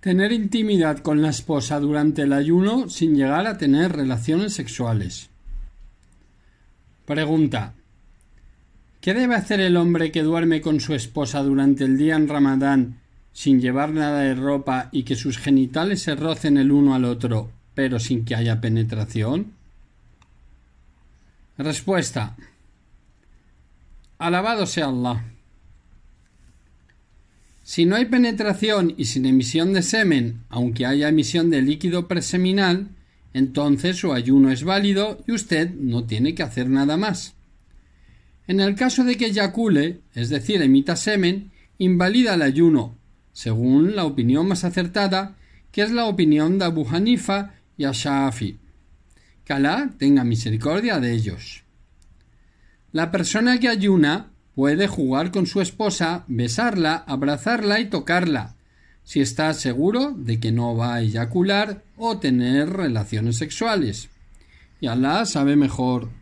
Tener intimidad con la esposa durante el ayuno sin llegar a tener relaciones sexuales. Pregunta. ¿Qué debe hacer el hombre que duerme con su esposa durante el día en Ramadán sin llevar nada de ropa y que sus genitales se rocen el uno al otro, pero sin que haya penetración? Respuesta. Alabado sea Allah. Si no hay penetración y sin emisión de semen, aunque haya emisión de líquido preseminal, entonces su ayuno es válido y usted no tiene que hacer nada más. En el caso de que eyacule, es decir, emita semen, invalida el ayuno, según la opinión más acertada, que es la opinión de Abu Hanifa y Asha'afi. Que Alá tenga misericordia de ellos. La persona que ayuna Puede jugar con su esposa, besarla, abrazarla y tocarla, si está seguro de que no va a eyacular o tener relaciones sexuales. Y Alá sabe mejor.